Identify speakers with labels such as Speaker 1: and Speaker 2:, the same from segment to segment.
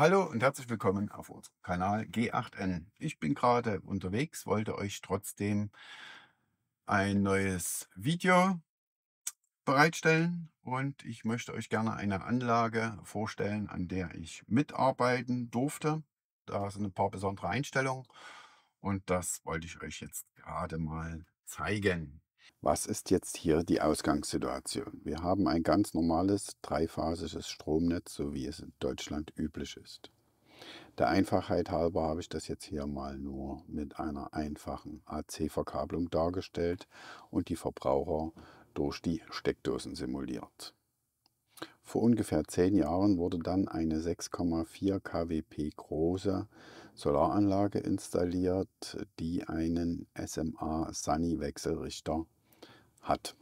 Speaker 1: Hallo und herzlich willkommen auf unserem Kanal G8N. Ich bin gerade unterwegs, wollte euch trotzdem ein neues Video bereitstellen und ich möchte euch gerne eine Anlage vorstellen, an der ich mitarbeiten durfte. Da sind ein paar besondere Einstellungen und das wollte ich euch jetzt gerade mal zeigen. Was ist jetzt hier die Ausgangssituation? Wir haben ein ganz normales dreiphasisches Stromnetz, so wie es in Deutschland üblich ist. Der Einfachheit halber habe ich das jetzt hier mal nur mit einer einfachen AC-Verkabelung dargestellt und die Verbraucher durch die Steckdosen simuliert. Vor ungefähr zehn Jahren wurde dann eine 6,4 kWp große Solaranlage installiert, die einen SMA Sunny Wechselrichter hat.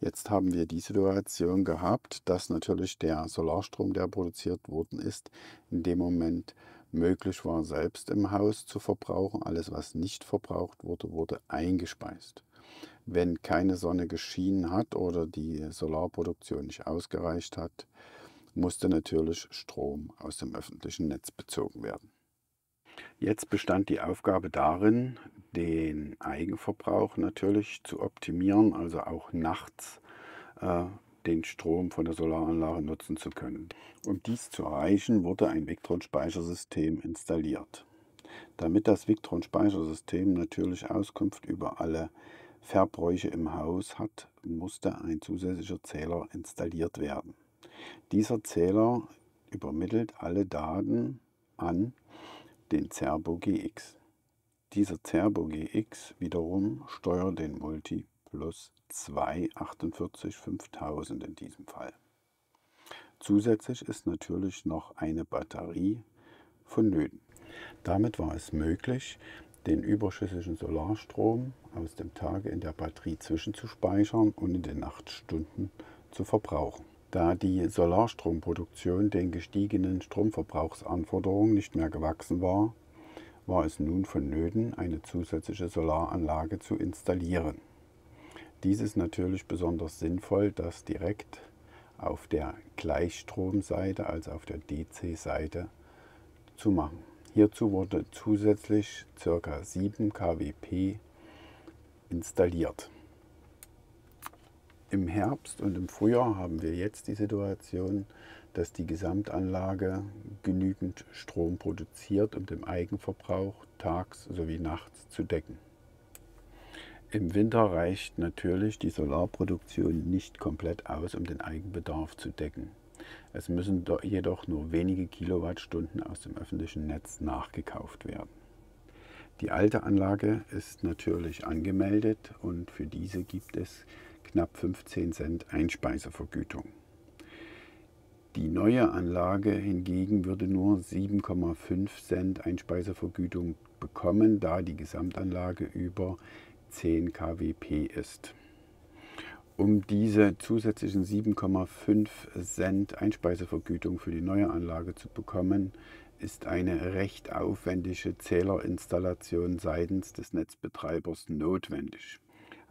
Speaker 1: Jetzt haben wir die Situation gehabt, dass natürlich der Solarstrom, der produziert worden ist, in dem Moment möglich war, selbst im Haus zu verbrauchen. Alles, was nicht verbraucht wurde, wurde eingespeist. Wenn keine Sonne geschienen hat oder die Solarproduktion nicht ausgereicht hat, musste natürlich Strom aus dem öffentlichen Netz bezogen werden. Jetzt bestand die Aufgabe darin, den Eigenverbrauch natürlich zu optimieren, also auch nachts äh, den Strom von der Solaranlage nutzen zu können. Um dies zu erreichen, wurde ein Victron-Speichersystem installiert. Damit das Victron-Speichersystem natürlich Auskunft über alle Verbräuche im Haus hat, musste ein zusätzlicher Zähler installiert werden. Dieser Zähler übermittelt alle Daten an den Zerbo Gx. Dieser Zerbo Gx wiederum steuert den Multi plus 2 48 5000 in diesem Fall. Zusätzlich ist natürlich noch eine Batterie vonnöten. Damit war es möglich, den überschüssigen Solarstrom aus dem Tage in der Batterie zwischenzuspeichern und in den Nachtstunden zu verbrauchen da die Solarstromproduktion den gestiegenen Stromverbrauchsanforderungen nicht mehr gewachsen war, war es nun vonnöten, eine zusätzliche Solaranlage zu installieren. Dies ist natürlich besonders sinnvoll, dass direkt auf der Gleichstromseite als auf der DC-Seite zu machen. Hierzu wurde zusätzlich ca. 7 kWp installiert. Im Herbst und im Frühjahr haben wir jetzt die Situation, dass die Gesamtanlage genügend Strom produziert, um den Eigenverbrauch tags sowie nachts zu decken. Im Winter reicht natürlich die Solarproduktion nicht komplett aus, um den Eigenbedarf zu decken. Es müssen jedoch nur wenige Kilowattstunden aus dem öffentlichen Netz nachgekauft werden. Die alte Anlage ist natürlich angemeldet und für diese gibt es knapp 15 Cent Einspeisevergütung. Die neue Anlage hingegen würde nur 7,5 Cent Einspeisevergütung bekommen, da die Gesamtanlage über 10 kWp ist. Um diese zusätzlichen 7,5 Cent Einspeisevergütung für die neue Anlage zu bekommen, ist eine recht aufwendige Zählerinstallation seitens des Netzbetreibers notwendig.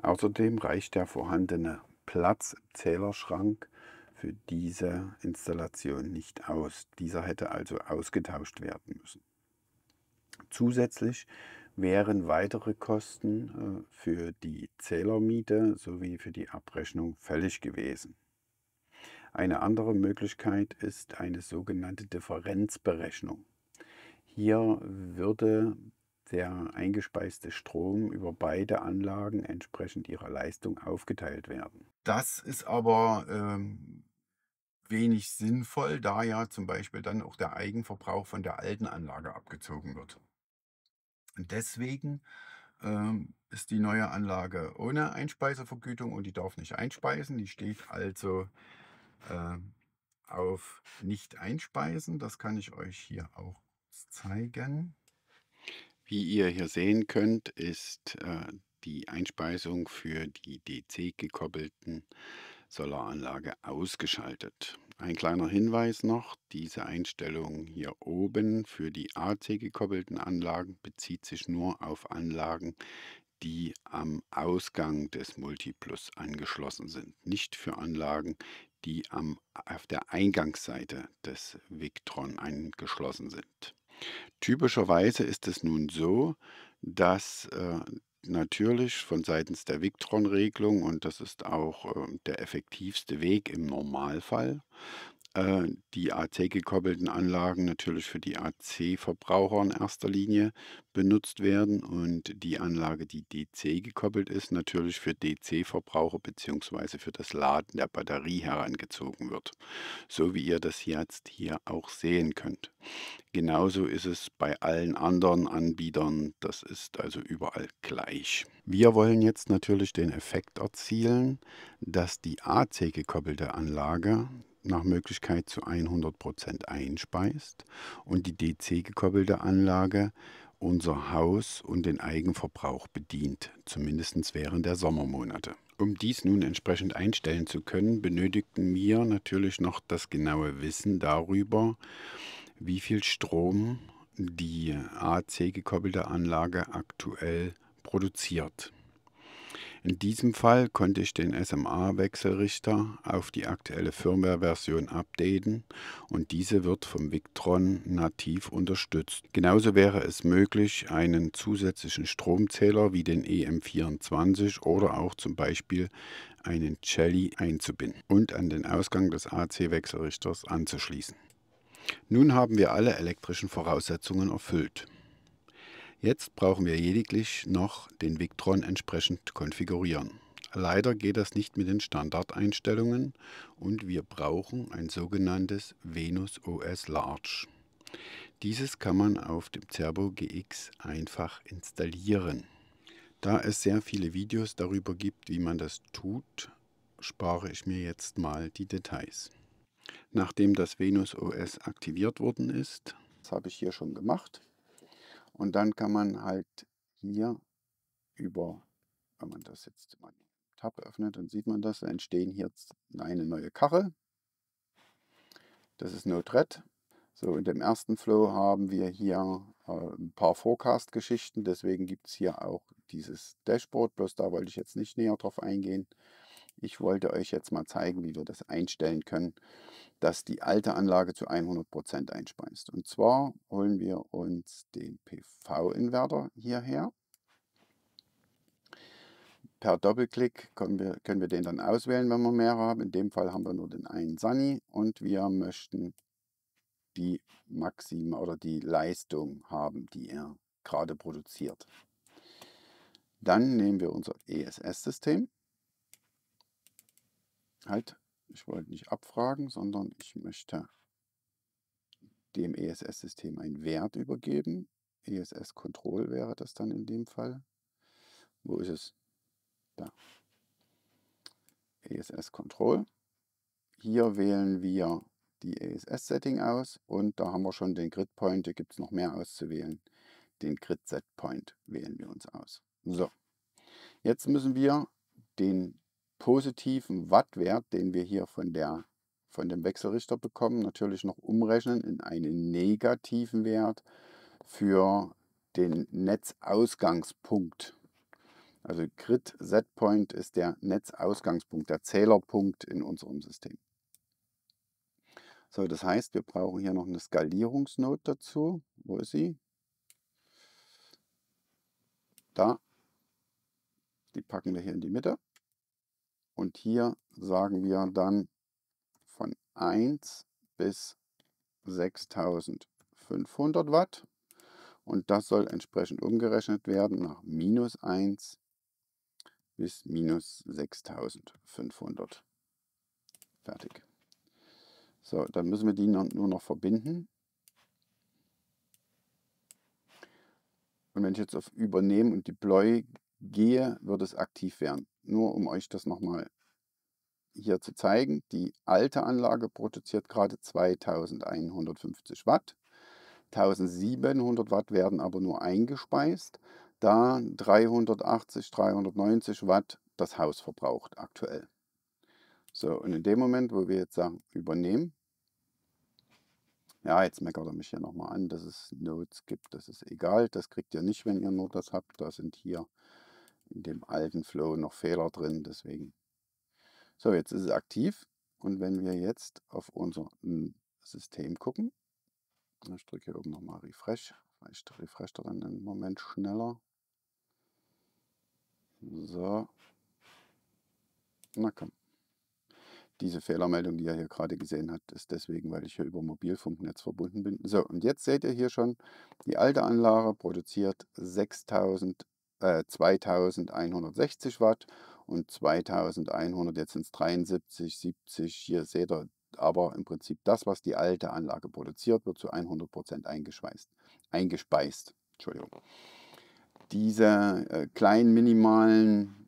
Speaker 1: Außerdem reicht der vorhandene Platz im Zählerschrank für diese Installation nicht aus. Dieser hätte also ausgetauscht werden müssen. Zusätzlich wären weitere Kosten äh, für die Zählermiete sowie für die Abrechnung fällig gewesen. Eine andere Möglichkeit ist eine sogenannte Differenzberechnung. Hier würde der eingespeiste Strom über beide Anlagen entsprechend ihrer Leistung aufgeteilt werden. Das ist aber ähm, wenig sinnvoll, da ja zum Beispiel dann auch der Eigenverbrauch von der alten Anlage abgezogen wird. Und deswegen ähm, ist die neue Anlage ohne Einspeisevergütung und die darf nicht einspeisen. Die steht also äh, auf nicht einspeisen. Das kann ich euch hier auch zeigen. Wie ihr hier sehen könnt, ist äh, die Einspeisung für die DC gekoppelten Solaranlage ausgeschaltet. Ein kleiner Hinweis noch, diese Einstellung hier oben für die AC gekoppelten Anlagen bezieht sich nur auf Anlagen, die am Ausgang des Multiplus angeschlossen sind, nicht für Anlagen, die am, auf der Eingangsseite des Victron angeschlossen sind. Typischerweise ist es nun so, dass äh, natürlich von seitens der Victron-Regelung, und das ist auch äh, der effektivste Weg im Normalfall, äh, die AC-gekoppelten Anlagen natürlich für die AC-Verbraucher in erster Linie benutzt werden und die Anlage, die DC gekoppelt ist, natürlich für DC-Verbraucher bzw. für das Laden der Batterie herangezogen wird, so wie ihr das jetzt hier auch sehen könnt. Genauso ist es bei allen anderen Anbietern, das ist also überall gleich. Wir wollen jetzt natürlich den Effekt erzielen, dass die AC gekoppelte Anlage nach Möglichkeit zu 100% einspeist und die DC-gekoppelte Anlage unser Haus und den Eigenverbrauch bedient, zumindest während der Sommermonate. Um dies nun entsprechend einstellen zu können, benötigten wir natürlich noch das genaue Wissen darüber, wie viel Strom die AC gekoppelte Anlage aktuell produziert. In diesem Fall konnte ich den SMA-Wechselrichter auf die aktuelle Firmware-Version updaten und diese wird vom Victron nativ unterstützt. Genauso wäre es möglich, einen zusätzlichen Stromzähler wie den EM24 oder auch zum Beispiel einen Jelly einzubinden und an den Ausgang des AC-Wechselrichters anzuschließen. Nun haben wir alle elektrischen Voraussetzungen erfüllt. Jetzt brauchen wir lediglich noch den Victron entsprechend konfigurieren. Leider geht das nicht mit den Standardeinstellungen und wir brauchen ein sogenanntes Venus OS Large. Dieses kann man auf dem Cerbo GX einfach installieren. Da es sehr viele Videos darüber gibt, wie man das tut, spare ich mir jetzt mal die Details. Nachdem das Venus OS aktiviert worden ist, das habe ich hier schon gemacht, und dann kann man halt hier über, wenn man das jetzt mal Tab öffnet, dann sieht man das, da entstehen hier eine neue Kachel. Das ist Node-RED. So, in dem ersten Flow haben wir hier äh, ein paar Forecast-Geschichten, deswegen gibt es hier auch dieses Dashboard, bloß da wollte ich jetzt nicht näher drauf eingehen. Ich wollte euch jetzt mal zeigen, wie wir das einstellen können, dass die alte Anlage zu 100% einspeist. Und zwar holen wir uns den PV-Inverter hierher. Per Doppelklick können wir, können wir den dann auswählen, wenn wir mehrere haben. In dem Fall haben wir nur den einen Sunny und wir möchten die Maxime oder die Leistung haben, die er gerade produziert. Dann nehmen wir unser ESS-System halt, ich wollte nicht abfragen, sondern ich möchte dem ESS-System einen Wert übergeben. ESS-Control wäre das dann in dem Fall. Wo ist es? Da. ESS-Control. Hier wählen wir die ESS-Setting aus und da haben wir schon den Grid-Point. Hier gibt es noch mehr auszuwählen. Den Grid-Set-Point wählen wir uns aus. So, jetzt müssen wir den positiven Wattwert, den wir hier von, der, von dem Wechselrichter bekommen, natürlich noch umrechnen in einen negativen Wert für den Netzausgangspunkt. Also Grid Setpoint ist der Netzausgangspunkt, der Zählerpunkt in unserem System. So, das heißt, wir brauchen hier noch eine Skalierungsnote dazu. Wo ist sie? Da. Die packen wir hier in die Mitte. Und hier sagen wir dann von 1 bis 6500 Watt. Und das soll entsprechend umgerechnet werden nach minus 1 bis minus 6500. Fertig. So, dann müssen wir die nur noch verbinden. Und wenn ich jetzt auf Übernehmen und Deploy gehe, wird es aktiv werden. Nur um euch das nochmal hier zu zeigen. Die alte Anlage produziert gerade 2150 Watt. 1700 Watt werden aber nur eingespeist, da 380, 390 Watt das Haus verbraucht aktuell. So, und in dem Moment, wo wir jetzt sagen, übernehmen, ja, jetzt meckert er mich hier nochmal an, dass es Notes gibt, das ist egal, das kriegt ihr nicht, wenn ihr nur das habt, da sind hier in dem alten Flow noch Fehler drin, deswegen. So, jetzt ist es aktiv und wenn wir jetzt auf unser hm, System gucken, ich drücke hier oben nochmal Refresh, vielleicht refresht er dann einen Moment schneller. So. Na komm. Diese Fehlermeldung, die er hier gerade gesehen hat, ist deswegen, weil ich hier über Mobilfunknetz verbunden bin. So, und jetzt seht ihr hier schon, die alte Anlage produziert 6000 2160 äh, Watt und 2100, jetzt sind es 73, 70, hier seht ihr, aber im Prinzip das, was die alte Anlage produziert, wird zu 100% Prozent eingeschweißt, eingespeist. Entschuldigung. Diese äh, kleinen minimalen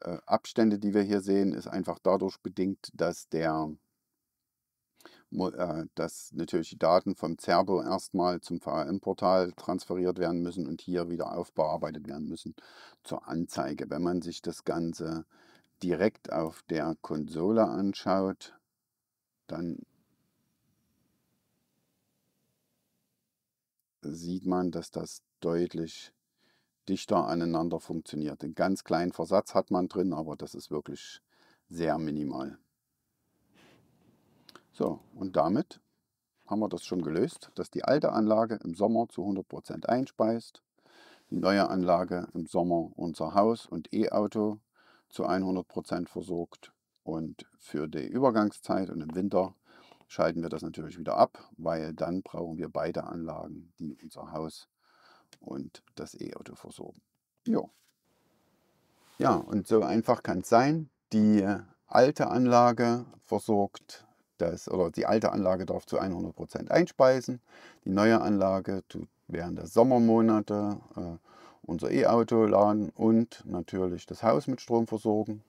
Speaker 1: äh, Abstände, die wir hier sehen, ist einfach dadurch bedingt, dass der äh, dass natürlich die Daten vom Zerbo erstmal zum VRM-Portal transferiert werden müssen und hier wieder aufbearbeitet werden müssen zur Anzeige. Wenn man sich das Ganze direkt auf der Konsole anschaut, dann sieht man, dass das deutlich dichter aneinander funktioniert. Einen ganz kleinen Versatz hat man drin, aber das ist wirklich sehr minimal. So, und damit haben wir das schon gelöst, dass die alte Anlage im Sommer zu 100% einspeist, die neue Anlage im Sommer unser Haus und E-Auto zu 100% versorgt und für die Übergangszeit und im Winter schalten wir das natürlich wieder ab, weil dann brauchen wir beide Anlagen, die unser Haus und das E-Auto versorgen. Jo. Ja, und so einfach kann es sein. Die alte Anlage versorgt das oder die alte Anlage darf zu 100% Prozent einspeisen. Die neue Anlage tut während der Sommermonate äh, unser E-Auto laden und natürlich das Haus mit Strom versorgen.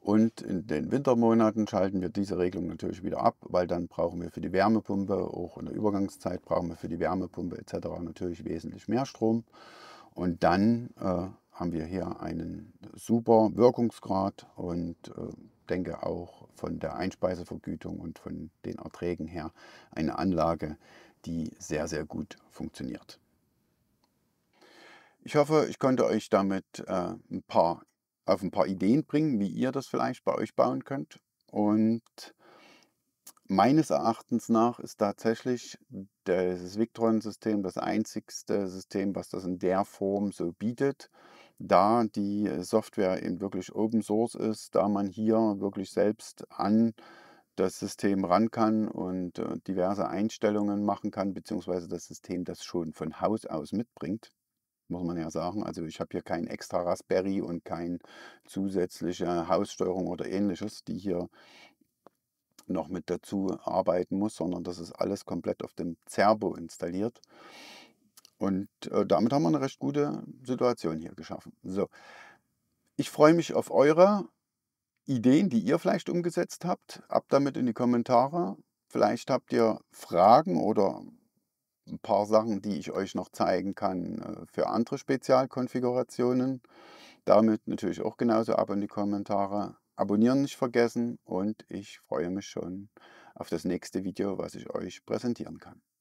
Speaker 1: Und in den Wintermonaten schalten wir diese Regelung natürlich wieder ab, weil dann brauchen wir für die Wärmepumpe, auch in der Übergangszeit brauchen wir für die Wärmepumpe etc. natürlich wesentlich mehr Strom. Und dann äh, haben wir hier einen super Wirkungsgrad und ähm, denke auch von der Einspeisevergütung und von den Erträgen her eine Anlage, die sehr, sehr gut funktioniert. Ich hoffe, ich konnte euch damit äh, ein paar, auf ein paar Ideen bringen, wie ihr das vielleicht bei euch bauen könnt. Und meines Erachtens nach ist tatsächlich das Victron-System das einzigste System, was das in der Form so bietet da die äh, Software eben wirklich Open Source ist, da man hier wirklich selbst an das System ran kann und äh, diverse Einstellungen machen kann, beziehungsweise das System das schon von Haus aus mitbringt, muss man ja sagen. Also ich habe hier kein extra Raspberry und keine zusätzliche Haussteuerung oder ähnliches, die hier noch mit dazu arbeiten muss, sondern das ist alles komplett auf dem Zerbo installiert. Und äh, damit haben wir eine recht gute Situation hier geschaffen. So. Ich freue mich auf eure Ideen, die ihr vielleicht umgesetzt habt. Ab damit in die Kommentare. Vielleicht habt ihr Fragen oder ein paar Sachen, die ich euch noch zeigen kann äh, für andere Spezialkonfigurationen. Damit natürlich auch genauso ab in die Kommentare. Abonnieren nicht vergessen und ich freue mich schon auf das nächste Video, was ich euch präsentieren kann.